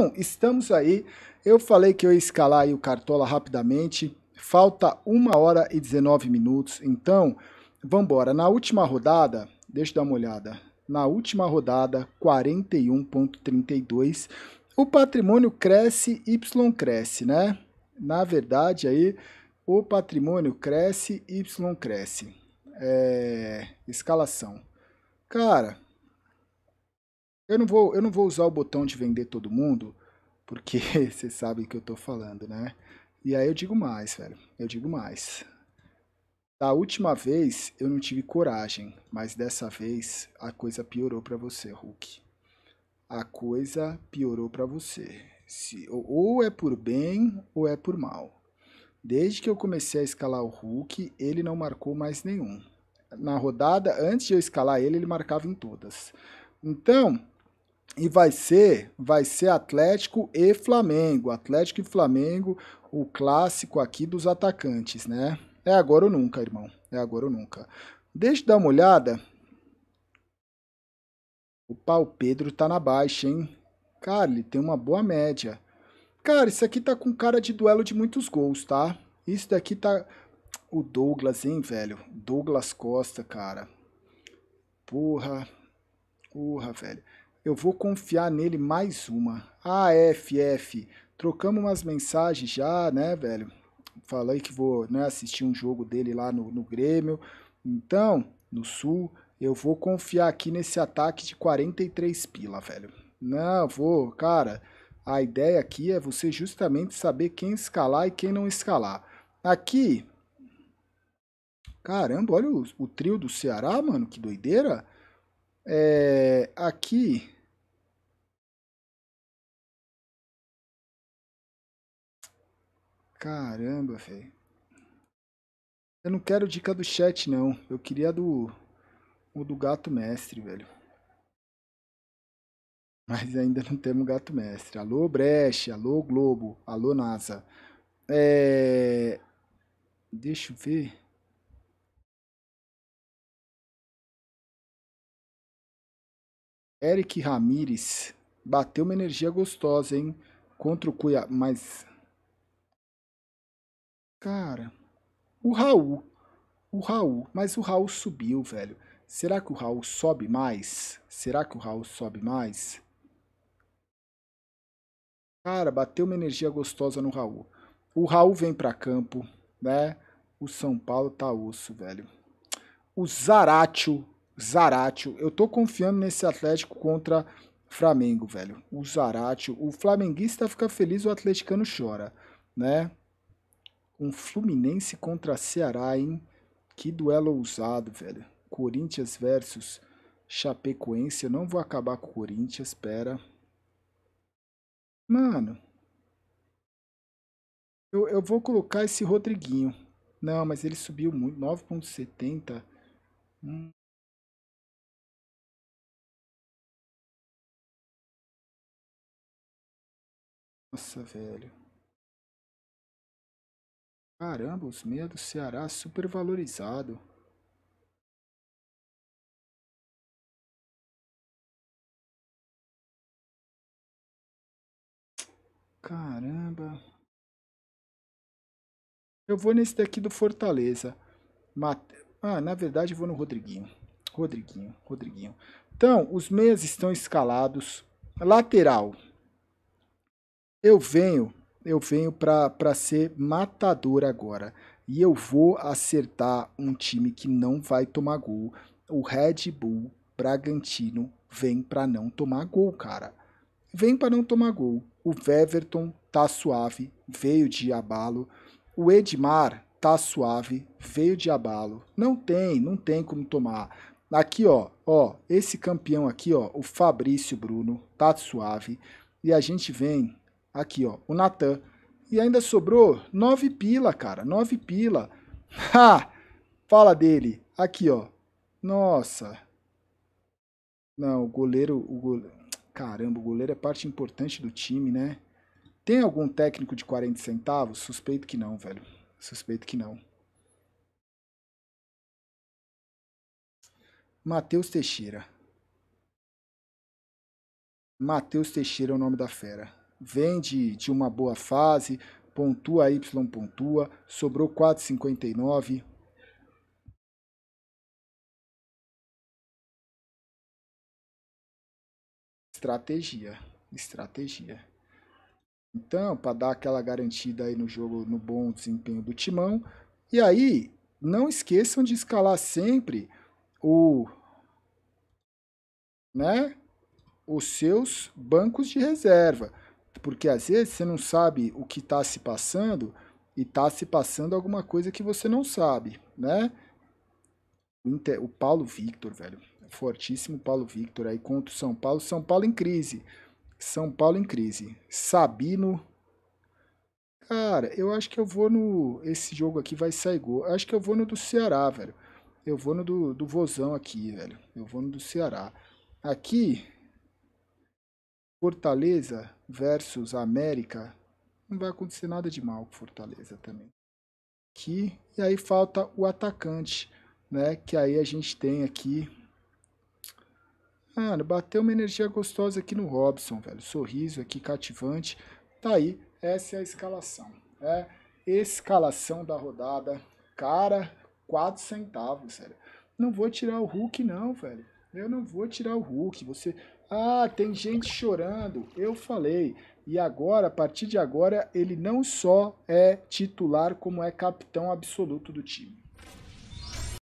Bom, estamos aí. Eu falei que eu ia escalar o Cartola rapidamente. Falta 1 hora e 19 minutos. Então, vamos embora. Na última rodada, deixa eu dar uma olhada. Na última rodada, 41.32, o patrimônio cresce, Y cresce, né? Na verdade, aí, o patrimônio cresce, Y cresce. É... Escalação. Cara, eu não vou, eu não vou usar o botão de vender todo mundo, porque vocês sabem o que eu tô falando, né? E aí eu digo mais, velho. Eu digo mais. Da última vez eu não tive coragem, mas dessa vez a coisa piorou para você, Hulk. A coisa piorou para você. Se, ou é por bem ou é por mal. Desde que eu comecei a escalar o Hulk, ele não marcou mais nenhum. Na rodada, antes de eu escalar ele, ele marcava em todas. Então, e vai ser, vai ser Atlético e Flamengo. Atlético e Flamengo, o clássico aqui dos atacantes, né? É agora ou nunca, irmão. É agora ou nunca. Deixa eu dar uma olhada. O pau Pedro tá na baixa, hein? Cara, ele tem uma boa média. Cara, isso aqui tá com cara de duelo de muitos gols, tá? Isso daqui tá. O Douglas, hein, velho? Douglas Costa, cara. Porra. Porra, velho. Eu vou confiar nele mais uma. AFF, ah, é, F, F. Trocamos umas mensagens já, né, velho? Falei que vou né, assistir um jogo dele lá no, no Grêmio. Então, no Sul, eu vou confiar aqui nesse ataque de 43 pila, velho. Não, vou, cara. A ideia aqui é você justamente saber quem escalar e quem não escalar. Aqui, caramba, olha o, o trio do Ceará, mano, que doideira. É, aqui. Caramba, velho. Eu não quero dica do chat, não. Eu queria do. O do gato mestre, velho. Mas ainda não temos gato mestre. Alô, Breche. Alô, Globo. Alô, NASA. É... Deixa eu ver. Eric Ramires bateu uma energia gostosa, hein? Contra o Cuiabá. Mas. Cara. O Raul. O Raul. Mas o Raul subiu, velho. Será que o Raul sobe mais? Será que o Raul sobe mais? Cara, bateu uma energia gostosa no Raul. O Raul vem pra campo, né? O São Paulo tá osso, velho. O Zaratio Zaratio. Eu tô confiando nesse Atlético contra Flamengo, velho. O Zaratio. O flamenguista fica feliz, o atleticano chora, né? Um Fluminense contra Ceará, hein? Que duelo ousado, velho. Corinthians versus Chapecoense. Eu não vou acabar com o Corinthians, pera. Mano. Eu, eu vou colocar esse Rodriguinho. Não, mas ele subiu muito. 9,70. Hum. Nossa, velho. Caramba, os meias do Ceará supervalorizado. Caramba. Eu vou nesse daqui do Fortaleza. Mate... Ah, na verdade eu vou no Rodriguinho. Rodriguinho, Rodriguinho. Então, os meias estão escalados. Lateral. Eu venho, eu venho para ser matador agora. E eu vou acertar um time que não vai tomar gol. O Red Bull Bragantino vem para não tomar gol, cara. Vem para não tomar gol. O Everton tá suave, veio de abalo. O Edmar tá suave, veio de abalo. Não tem, não tem como tomar. Aqui, ó, ó, esse campeão aqui, ó, o Fabrício Bruno, tá suave. E a gente vem Aqui, ó, o Natan. E ainda sobrou nove pila, cara, nove pila. Ha! Fala dele. Aqui, ó. Nossa. Não, o goleiro, o goleiro... Caramba, o goleiro é parte importante do time, né? Tem algum técnico de 40 centavos? Suspeito que não, velho. Suspeito que não. Matheus Teixeira. Matheus Teixeira é o nome da fera vem de, de uma boa fase, pontua Y pontua, sobrou 4,59. Estratégia, estratégia. Então, para dar aquela garantida aí no jogo, no bom desempenho do timão. E aí, não esqueçam de escalar sempre o, né, os seus bancos de reserva. Porque às vezes você não sabe o que está se passando e está se passando alguma coisa que você não sabe, né? O Paulo Victor, velho, fortíssimo Paulo Victor aí contra o São Paulo. São Paulo em crise. São Paulo em crise. Sabino. Cara, eu acho que eu vou no. Esse jogo aqui vai sair gol. Eu acho que eu vou no do Ceará, velho. Eu vou no do, do Vozão aqui, velho. Eu vou no do Ceará. Aqui, Fortaleza versus América, não vai acontecer nada de mal com Fortaleza também. Aqui, e aí falta o atacante, né? Que aí a gente tem aqui. Mano, bateu uma energia gostosa aqui no Robson, velho. Sorriso aqui cativante. Tá aí, essa é a escalação. É, escalação da rodada. Cara, 4 centavos, velho. Não vou tirar o Hulk, não, velho. Eu não vou tirar o Hulk, você... Ah, tem gente chorando. Eu falei. E agora, a partir de agora, ele não só é titular, como é capitão absoluto do time.